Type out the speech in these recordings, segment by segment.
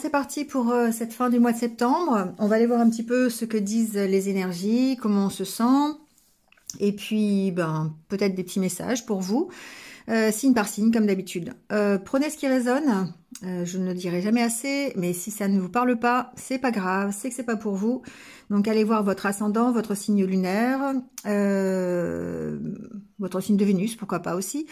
c'est parti pour euh, cette fin du mois de septembre. On va aller voir un petit peu ce que disent les énergies, comment on se sent, et puis ben, peut-être des petits messages pour vous, euh, signe par signe comme d'habitude. Euh, prenez ce qui résonne, je ne dirai jamais assez, mais si ça ne vous parle pas, c'est pas grave, c'est que c'est pas pour vous. Donc allez voir votre ascendant, votre signe lunaire, votre signe de Vénus, pourquoi pas aussi.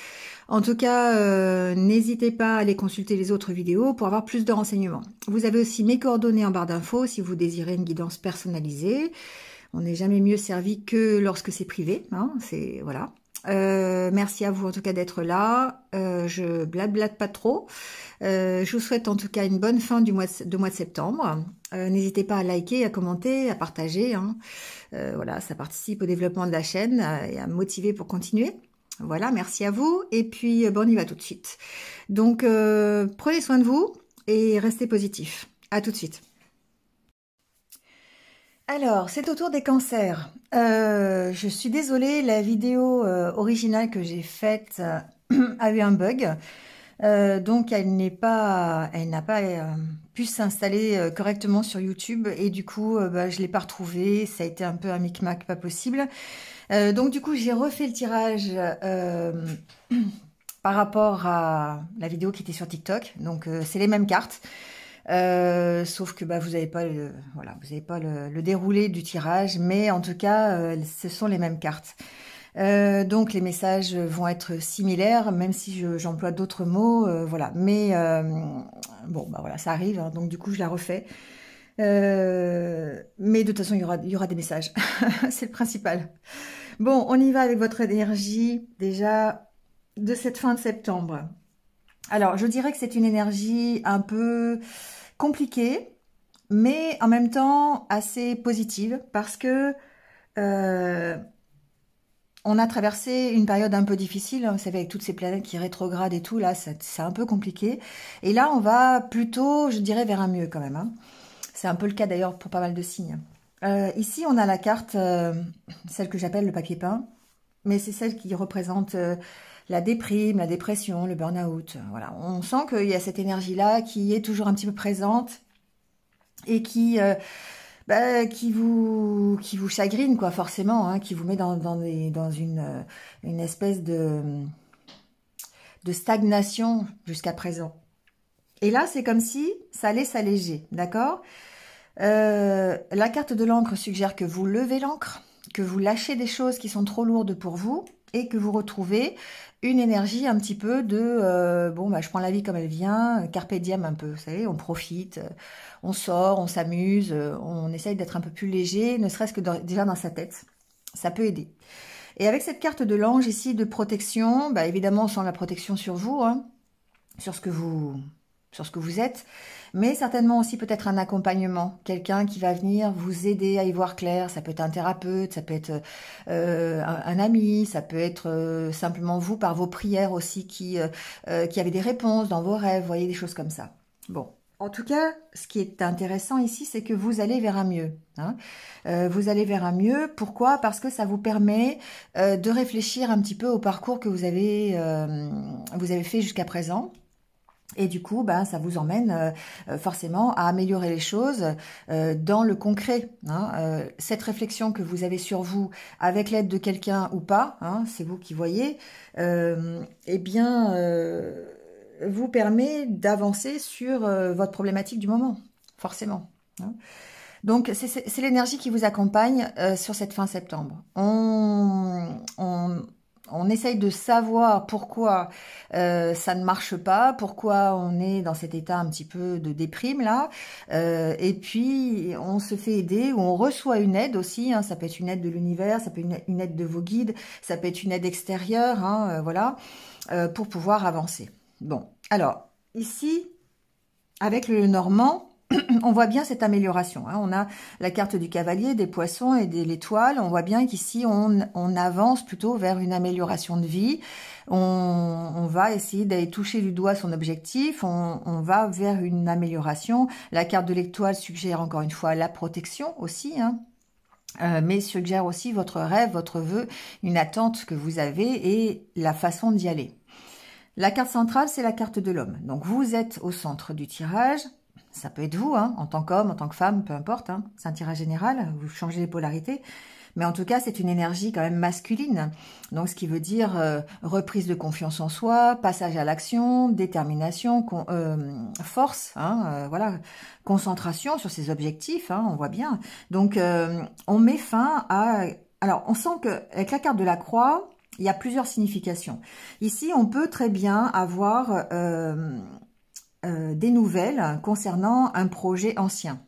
En tout cas, euh, n'hésitez pas à aller consulter les autres vidéos pour avoir plus de renseignements. Vous avez aussi mes coordonnées en barre d'infos si vous désirez une guidance personnalisée. On n'est jamais mieux servi que lorsque c'est privé. Hein, c'est voilà. Euh, merci à vous en tout cas d'être là. Euh, je je blablate pas trop. Euh, je vous souhaite en tout cas une bonne fin du mois de, mois de septembre. N'hésitez pas à liker, à commenter, à partager. Hein. voilà, ça participe au développement de la chaîne et à me motiver pour continuer. Voilà, merci à vous. Et puis, bon, on y va tout de suite. Donc, prenez soin de vous et restez positif. À tout de suite. Alors, c'est au tour des cancers. Euh, je suis désolée, la vidéo euh, originale que j'ai faite euh, a eu un bug. donc, elle n'est pas, elle n'a pas pu s'installer correctement sur YouTube. Et du coup, bah, je ne l'ai pas retrouvée. Ça a été un peu un micmac pas possible. donc, du coup, j'ai refait le tirage par rapport à la vidéo qui était sur TikTok. Donc, c'est les mêmes cartes. Euh, sauf que bah, vous n'avez pas, le, voilà, vous avez pas le, déroulé du tirage, mais en tout cas, euh, ce sont les mêmes cartes. Euh, donc les messages vont être similaires, même si j'emploie d'autres mots, voilà. Mais bon, bah voilà, ça arrive. Hein, donc du coup, je la refais. mais de toute façon, il y aura, il y aura des messages. C'est le principal. Bon, on y va avec votre énergie déjà de cette fin de septembre. Alors, je dirais que c'est une énergie un peu compliquée, mais en même temps assez positive, parce que euh, on a traversé une période un peu difficile, hein, vous savez, avec toutes ces planètes qui rétrogradent et tout, là, c'est un peu compliqué. Et là, on va plutôt, je dirais, vers un mieux quand même. Hein. C'est un peu le cas d'ailleurs pour pas mal de signes. Euh, ici, on a la carte, euh, celle que j'appelle le papier peint, mais c'est celle qui représente la déprime, la dépression, le burn-out. Voilà, on sent qu'il y a cette énergie-là qui est toujours un petit peu présente et qui euh, bah, qui vous qui vous chagrine quoi forcément, hein, qui vous met dans dans, dans une euh, une espèce de de stagnation jusqu'à présent. Et là, c'est comme si ça allait s'alléger, d'accord euh, La carte de l'encre suggère que vous levez l'encre, que vous lâchez des choses qui sont trop lourdes pour vous, et que vous retrouvez une énergie un petit peu de euh, bon bah je prends la vie comme elle vient, carpe un peu, vous savez, on profite, euh, on sort, on s'amuse, euh, on essaye d'être un peu plus léger, ne serait-ce que déjà dans sa tête, ça peut aider. Et avec cette carte de l'ange ici de protection, bah évidemment sans la protection sur vous, hein, sur ce que vous sur ce que vous êtes, mais certainement aussi peut-être un accompagnement, quelqu'un qui va venir vous aider à y voir clair, ça peut être un thérapeute, ça peut être euh, un, ami, ça peut être euh, simplement vous par vos prières aussi euh, qui, avez des réponses dans vos rêves, voyez des choses comme ça. Bon, en tout cas, ce qui est intéressant ici, c'est que vous allez vers un mieux. Hein. vous allez vers un mieux. Pourquoi Parce que ça vous permet de réfléchir un petit peu au parcours que vous avez, vous avez fait jusqu'à présent. Et du coup, ben, ça vous emmène euh, euh, forcément à améliorer les choses euh, dans le concret. Hein. cette réflexion que vous avez sur vous, avec l'aide de quelqu'un ou pas, hein, c'est vous qui voyez, eh bien, vous permet d'avancer sur votre problématique du moment, forcément. Hein. Donc, c'est l'énergie qui vous accompagne sur cette fin septembre. on, on essaye de savoir pourquoi euh, ça ne marche pas, pourquoi on est dans cet état un petit peu de déprime là, euh, et puis on se fait aider ou on reçoit une aide aussi, hein. ça peut être une aide de l'univers, ça peut être une aide de vos guides, ça peut être une aide extérieure, hein, euh, voilà, pour pouvoir avancer. Bon, alors ici, avec le normand, on voit bien cette amélioration. Hein. On a la carte du cavalier, des poissons et de l'étoile. On voit bien qu'ici, on, avance plutôt vers une amélioration de vie. On, va essayer d'aller toucher du doigt son objectif. On, va vers une amélioration. La carte de l'étoile suggère encore une fois la protection aussi. Hein. Euh, mais suggère aussi votre rêve, votre vœu, une attente que vous avez et la façon d'y aller. La carte centrale, c'est la carte de l'homme. Donc vous êtes au centre du tirage, ça peut être vous, hein, en tant qu'homme, en tant que femme, peu importe, hein, c'est un tirage général, vous changez les polarités, mais en tout cas, c'est une énergie quand même masculine. Donc, ce qui veut dire euh, reprise de confiance en soi, passage à l'action, détermination, euh, force, hein, euh, voilà, concentration sur ses objectifs, hein, on voit bien. Donc, on met fin à... Alors, on sent que avec la carte de la croix, il y a plusieurs significations. Ici, on peut très bien avoir euh, des nouvelles concernant un projet ancien.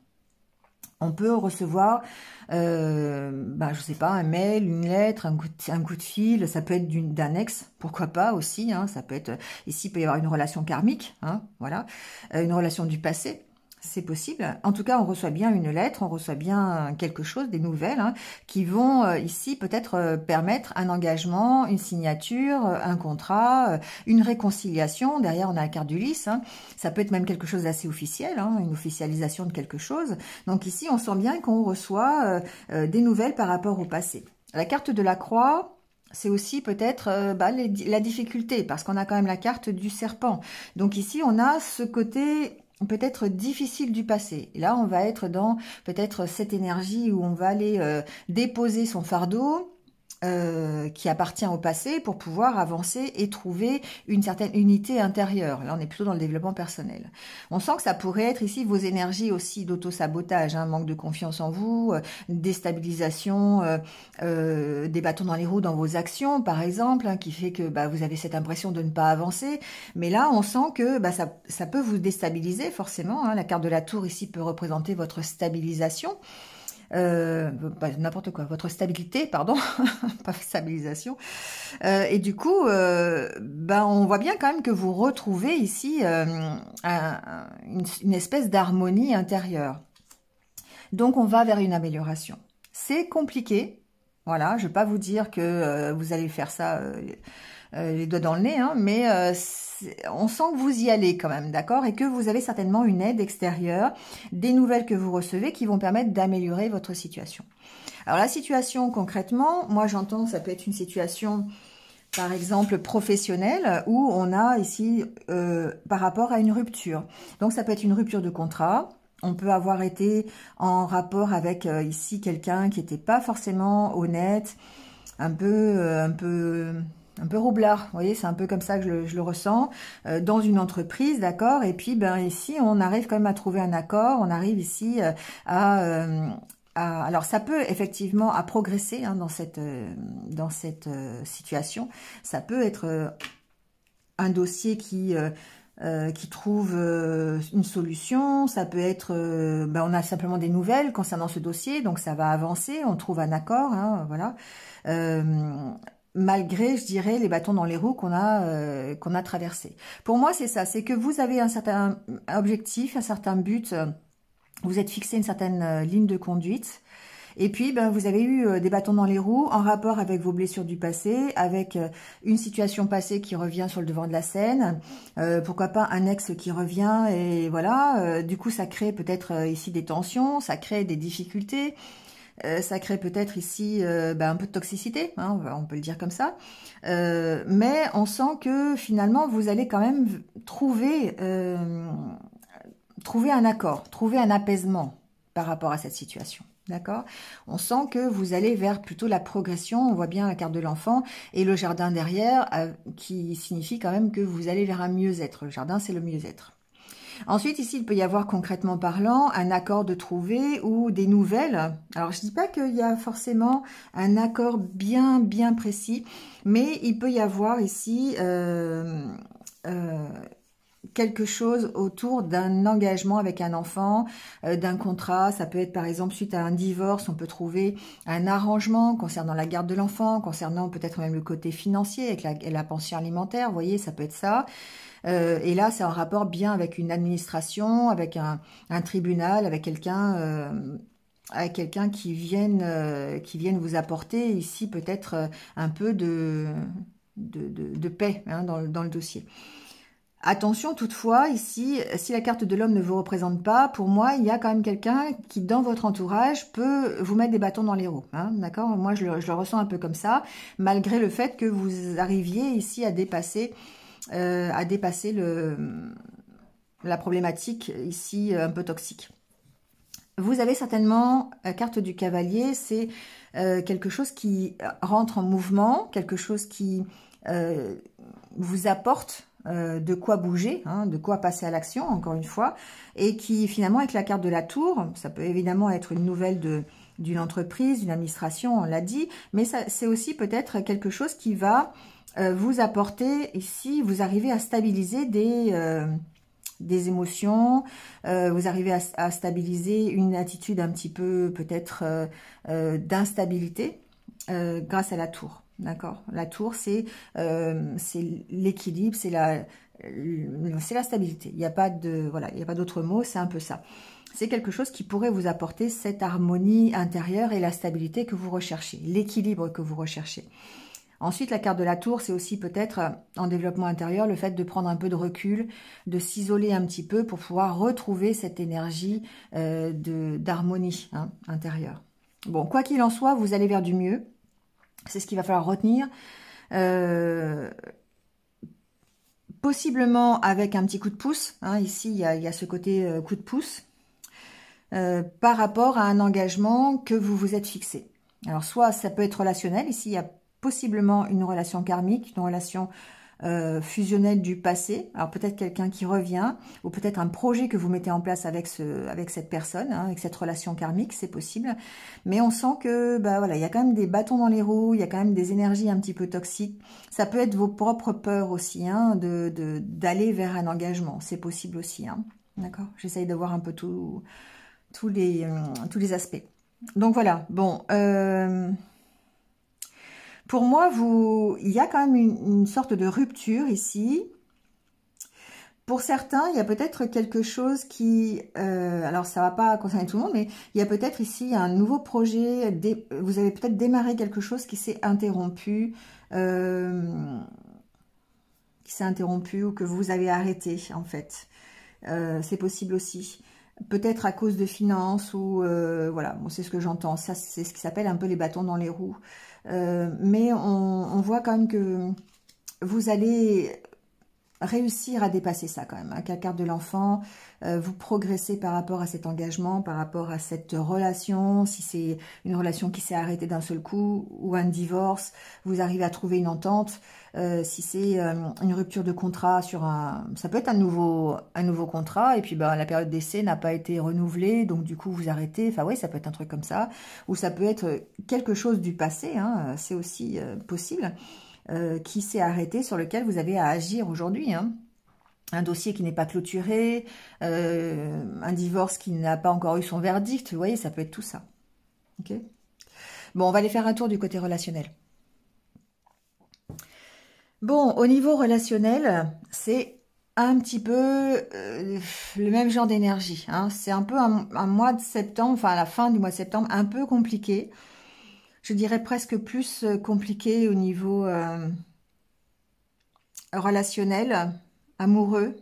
On peut recevoir, euh, bah, je sais pas, un mail, une lettre, un coup de, fil, ça peut être d'un ex, pourquoi pas aussi, hein, ça peut être, ici il peut y avoir une relation karmique, hein, voilà, euh, une relation du passé, c'est possible. En tout cas, on reçoit bien une lettre, on reçoit bien euh, quelque chose, des nouvelles, hein, qui vont euh, ici peut-être euh, permettre un engagement, une signature, un contrat, une réconciliation. Derrière, on a la carte du lys. Hein. Ça peut être même quelque chose d'assez officiel, hein, une officialisation de quelque chose. Donc ici, on sent bien qu'on reçoit des nouvelles par rapport au passé. La carte de la croix, c'est aussi peut-être bah, la difficulté, parce qu'on a quand même la carte du serpent. Donc ici, on a ce côté peut-être difficile du passé. là, on va être dans peut-être cette énergie où on va aller euh, déposer son fardeau, euh, qui appartient au passé pour pouvoir avancer et trouver une certaine unité intérieure. Là, on est plutôt dans le développement personnel. On sent que ça pourrait être ici vos énergies aussi d'auto-sabotage, un hein, manque de confiance en vous, euh, déstabilisation, euh, des bâtons dans les roues dans vos actions, par exemple, hein, qui fait que bah, vous avez cette impression de ne pas avancer. Mais là, on sent que bah, ça, peut vous déstabiliser forcément. Hein. La carte de la tour ici peut représenter votre stabilisation. Euh, bah, n'importe quoi, votre stabilité, pardon, pas stabilisation. Euh, et du coup, euh, bah, on voit bien quand même que vous retrouvez ici une, espèce d'harmonie intérieure. Donc, on va vers une amélioration. C'est compliqué, voilà, je ne vais pas vous dire que vous allez faire ça les doigts dans le nez, hein, mais on sent que vous y allez quand même, d'accord Et que vous avez certainement une aide extérieure, des nouvelles que vous recevez qui vont permettre d'améliorer votre situation. Alors la situation concrètement, moi j'entends ça peut être une situation par exemple professionnelle où on a ici euh, par rapport à une rupture. Donc ça peut être une rupture de contrat, on peut avoir été en rapport avec euh, ici quelqu'un qui n'était pas forcément honnête, un peu, euh, un peu un peu roublard, vous voyez, c'est un peu comme ça que je, le ressens, euh, dans une entreprise, d'accord Et puis, ben ici, on arrive quand même à trouver un accord, on arrive ici euh, euh, à... alors ça peut effectivement à progresser hein, dans cette, dans cette situation. Ça peut être un dossier qui qui trouve une solution, ça peut être, ben, on a simplement des nouvelles concernant ce dossier, donc ça va avancer, on trouve un accord, hein, voilà malgré, je dirais, les bâtons dans les roues euh, qu'on a, traversés. Pour moi, c'est ça, c'est que vous avez un certain objectif, un certain but, euh, vous êtes fixé une certaine euh, ligne de conduite, et puis, ben, vous avez eu des bâtons dans les roues en rapport avec vos blessures du passé, avec une situation passée qui revient sur le devant de la scène, pourquoi pas un ex qui revient, et voilà. du coup, ça crée peut-être ici des tensions, ça crée des difficultés, euh, ça crée peut-être ici euh, bah, un peu de toxicité, hein, on peut le dire comme ça. Euh, mais on sent que finalement, vous allez quand même trouver, trouver un accord, trouver un apaisement par rapport à cette situation. D'accord On sent que vous allez vers plutôt la progression. On voit bien la carte de l'enfant et le jardin derrière qui signifie quand même que vous allez vers un mieux-être. Le jardin, c'est le mieux-être. Ensuite, ici, il peut y avoir concrètement parlant un accord de trouver ou des nouvelles. Alors, je ne dis pas qu'il y a forcément un accord bien, bien précis, mais il peut y avoir ici euh, euh, quelque chose autour d'un engagement avec un enfant, euh, d'un contrat. Ça peut être par exemple suite à un divorce, on peut trouver un arrangement concernant la garde de l'enfant, concernant peut-être même le côté financier avec la, la pension alimentaire. Vous voyez, ça peut être ça. Euh, et là, c'est en rapport bien avec une administration, avec un, tribunal, euh, avec quelqu'un qui vienne euh, qui vous apporter ici peut-être un peu de, paix hein, dans, le dossier. Attention toutefois, ici, si la carte de l'homme ne vous représente pas, pour moi, il y a quand même quelqu'un qui, dans votre entourage, peut vous mettre des bâtons dans les roues. Hein, d'accord Moi, je le, ressens un peu comme ça, malgré le fait que vous arriviez ici à dépasser euh, à dépasser le, la problématique ici euh, un peu toxique. Vous avez certainement la euh, carte du cavalier, c'est quelque chose qui rentre en mouvement, quelque chose qui vous apporte de quoi bouger, hein, de quoi passer à l'action, encore une fois, et qui finalement, avec la carte de la tour, ça peut évidemment être une nouvelle d'une entreprise, d'une administration, on l'a dit, mais c'est aussi peut-être quelque chose qui va euh, vous apportez ici, vous arrivez à stabiliser des, euh, des émotions, euh, vous arrivez à, stabiliser une attitude un petit peu peut-être d'instabilité grâce à la tour. D'accord La tour, c'est l'équilibre, c'est la, la stabilité. Il n'y a pas de voilà, il y a pas d'autre mot, c'est un peu ça c'est quelque chose qui pourrait vous apporter cette harmonie intérieure et la stabilité que vous recherchez, l'équilibre que vous recherchez. Ensuite, la carte de la tour, c'est aussi peut-être euh, en développement intérieur le fait de prendre un peu de recul, de s'isoler un petit peu pour pouvoir retrouver cette énergie euh, d'harmonie hein, intérieure. Bon, quoi qu'il en soit, vous allez vers du mieux. C'est ce qu'il va falloir retenir. Euh, possiblement avec un petit coup de pouce. Hein, ici, il y, a, ce côté coup de pouce. par rapport à un engagement que vous vous êtes fixé. Alors soit ça peut être relationnel, ici il y a possiblement une relation karmique, une relation euh, fusionnelle du passé. Alors peut-être quelqu'un qui revient, ou peut-être un projet que vous mettez en place avec, ce, avec cette personne, hein, avec cette relation karmique, c'est possible. Mais on sent que bah voilà, il y a quand même des bâtons dans les roues, il y a quand même des énergies un petit peu toxiques. Ça peut être vos propres peurs aussi, hein, d'aller de, d'aller vers un engagement, c'est possible aussi. Hein. D'accord J'essaye d'avoir un peu tout, tous les, euh, tous les aspects. Donc voilà, bon... Euh, pour moi, vous, il y a quand même une, sorte de rupture ici. Pour certains, il y a peut-être quelque chose qui... Euh, alors, ça ne va pas concerner tout le monde, mais il y a peut-être ici un nouveau projet. vous avez peut-être démarré quelque chose qui s'est interrompu. Euh, qui s'est interrompu ou que vous avez arrêté, en fait. Euh, c'est possible aussi peut-être à cause de finances ou voilà, c'est ce que j'entends. Ça, c'est ce qui s'appelle un peu les bâtons dans les roues. Euh, mais on, voit quand même que vous allez réussir à dépasser ça quand même. Avec hein, la carte de l'enfant, euh, vous progressez par rapport à cet engagement, par rapport à cette relation, si c'est une relation qui s'est arrêtée d'un seul coup, ou un divorce, vous arrivez à trouver une entente. Euh, si c'est euh, une rupture de contrat sur un... Ça peut être un nouveau, un nouveau contrat, et puis ben, la période d'essai n'a pas été renouvelée, donc du coup vous arrêtez. Enfin oui, ça peut être un truc comme ça, ou ça peut être quelque chose du passé, hein, c'est aussi possible. Euh, qui s'est arrêté, sur lequel vous avez à agir aujourd'hui. Hein. Un dossier qui n'est pas clôturé, euh, un divorce qui n'a pas encore eu son verdict. Vous voyez, ça peut être tout ça. Bon, on va aller faire un tour du côté relationnel. Bon, au niveau relationnel, c'est un petit peu euh, le même genre d'énergie. Hein. C'est un peu un, mois de septembre, enfin la fin du mois de septembre, un peu compliqué je dirais presque plus euh, compliqué au niveau euh, relationnel, amoureux.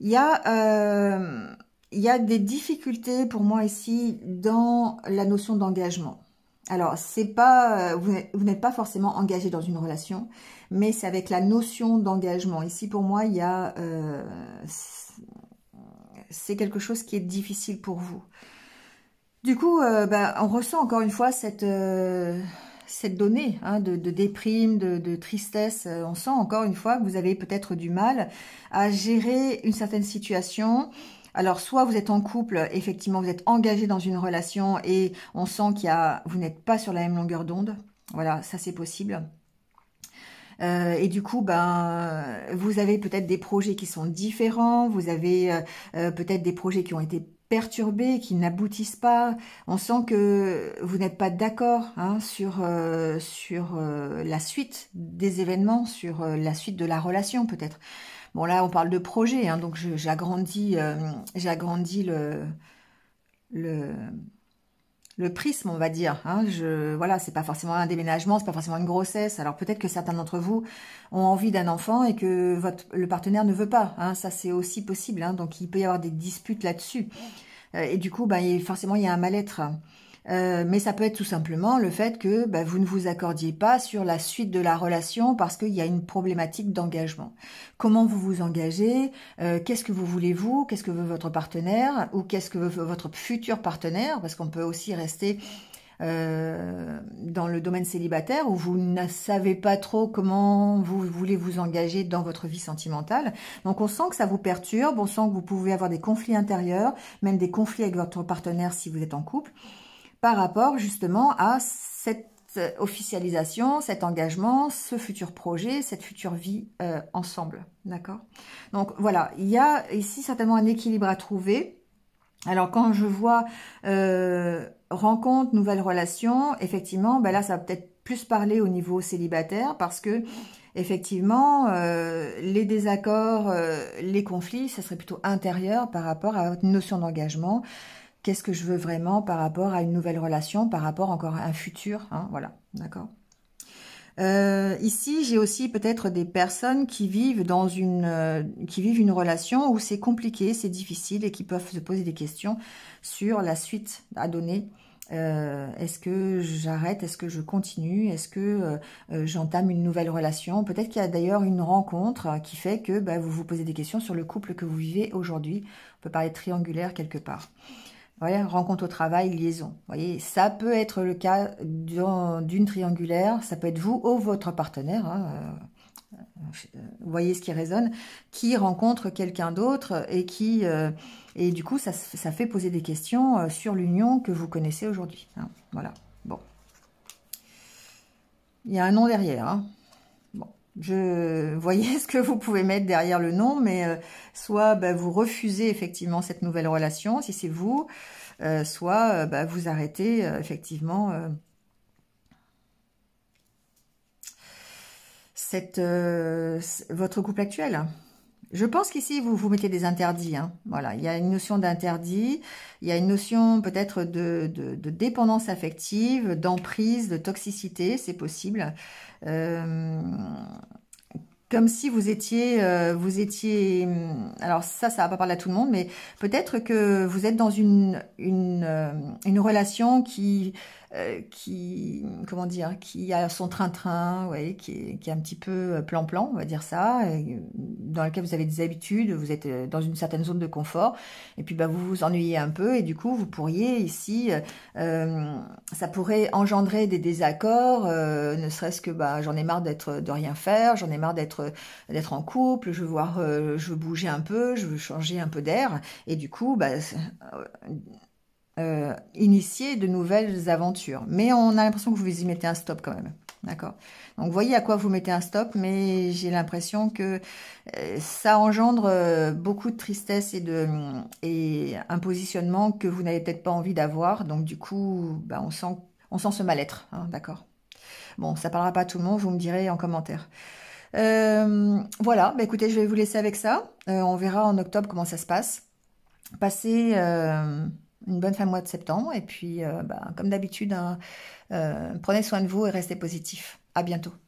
Il y, a, euh, il y a des difficultés pour moi ici dans la notion d'engagement. Alors, c'est pas, vous n'êtes pas forcément engagé dans une relation, mais c'est avec la notion d'engagement. Ici, pour moi, il y a, c'est quelque chose qui est difficile pour vous. Du coup, euh, bah, on ressent encore une fois cette, euh, cette donnée hein, de, déprime, de, tristesse. Euh, on sent encore une fois que vous avez peut-être du mal à gérer une certaine situation, alors, soit vous êtes en couple, effectivement, vous êtes engagé dans une relation et on sent qu'il y a, vous n'êtes pas sur la même longueur d'onde. Voilà, ça c'est possible. et du coup, ben, vous avez peut-être des projets qui sont différents, vous avez peut-être des projets qui ont été perturbé qui n'aboutissent pas. On sent que vous n'êtes pas d'accord hein, sur, euh, sur euh, la suite des événements, sur euh, la suite de la relation peut-être. Bon là, on parle de projet, hein, donc j'agrandis j'agrandis le... le le prisme, on va dire. Hein. Je, voilà, c'est pas forcément un déménagement, c'est pas forcément une grossesse. Alors peut-être que certains d'entre vous ont envie d'un enfant et que votre, le partenaire ne veut pas. Hein. Ça, c'est aussi possible. Hein. Donc il peut y avoir des disputes là-dessus. Euh, et du coup, ben, forcément, il y a un mal-être. Euh, mais ça peut être tout simplement le fait que bah, vous ne vous accordiez pas sur la suite de la relation parce qu'il y a une problématique d'engagement. Comment vous vous engagez euh, Qu'est-ce que vous voulez vous Qu'est-ce que veut votre partenaire Ou qu'est-ce que veut votre futur partenaire Parce qu'on peut aussi rester euh, dans le domaine célibataire où vous ne savez pas trop comment vous voulez vous engager dans votre vie sentimentale. Donc on sent que ça vous perturbe, on sent que vous pouvez avoir des conflits intérieurs, même des conflits avec votre partenaire si vous êtes en couple par rapport justement à cette officialisation, cet engagement, ce futur projet, cette future vie euh, ensemble. D'accord Donc voilà, il y a ici certainement un équilibre à trouver. Alors quand je vois euh, rencontre, nouvelle relation, effectivement, ben là ça va peut-être plus parler au niveau célibataire parce que effectivement, euh, les désaccords, les conflits, ça serait plutôt intérieur par rapport à votre notion d'engagement, Qu'est-ce que je veux vraiment par rapport à une nouvelle relation, par rapport encore à un futur hein, Voilà, d'accord euh, ici, j'ai aussi peut-être des personnes qui vivent dans une euh, qui vivent une relation où c'est compliqué, c'est difficile et qui peuvent se poser des questions sur la suite à donner. Euh, est-ce que j'arrête Est-ce que je continue Est-ce que j'entame une nouvelle relation Peut-être qu'il y a d'ailleurs une rencontre qui fait que ben, vous vous posez des questions sur le couple que vous vivez aujourd'hui. On peut parler triangulaire quelque part. Voilà, rencontre au travail, liaison. Vous voyez, ça peut être le cas d'une triangulaire, ça peut être vous ou votre partenaire. Hein, euh, vous voyez ce qui résonne, qui rencontre quelqu'un d'autre et qui euh, et du coup ça, fait poser des questions euh, sur l'union que vous connaissez aujourd'hui. Hein. voilà. Bon, il y a un nom derrière. Hein. Je voyais ce que vous pouvez mettre derrière le nom, mais euh, soit bah, vous refusez effectivement cette nouvelle relation, si c'est vous, euh, soit euh, bah, vous arrêtez effectivement votre couple actuel. Je pense qu'ici, vous vous mettez des interdits. Hein. Voilà, il y a une notion d'interdit, il y a une notion peut-être de, dépendance affective, d'emprise, de toxicité, c'est possible. Euh, comme si vous étiez, euh, vous étiez, hum, alors ça, ça va pas parler à tout le monde, mais peut-être que vous êtes dans une, une euh, relation qui euh, qui, comment dire, qui a son train-train, ouais, qui, qui, est un petit peu euh, plan-plan, on va dire ça, euh, dans lequel vous avez des habitudes, vous êtes dans une certaine zone de confort, et puis bah, vous vous ennuyez un peu, et du coup, vous pourriez ici, ça pourrait engendrer des désaccords, ne serait-ce que bah, j'en ai marre d'être de rien faire, j'en ai marre d'être d'être en couple, je veux voir, je veux bouger un peu, je veux changer un peu d'air, et du coup, bah, euh, initier de nouvelles aventures. Mais on a l'impression que vous y mettez un stop quand même. D'accord Donc, voyez à quoi vous mettez un stop, mais j'ai l'impression que euh, ça engendre euh, beaucoup de tristesse et, de, et un positionnement que vous n'avez peut-être pas envie d'avoir. Donc, du coup, bah, on, sent, on sent ce mal-être. Hein, d'accord Bon, ça parlera pas à tout le monde, vous me direz en commentaire. voilà, bah, écoutez, je vais vous laisser avec ça. on verra en octobre comment ça se passe. Passez une bonne fin de mois de septembre. Et puis, euh, bah, comme d'habitude, hein, euh, prenez soin de vous et restez positif. À bientôt.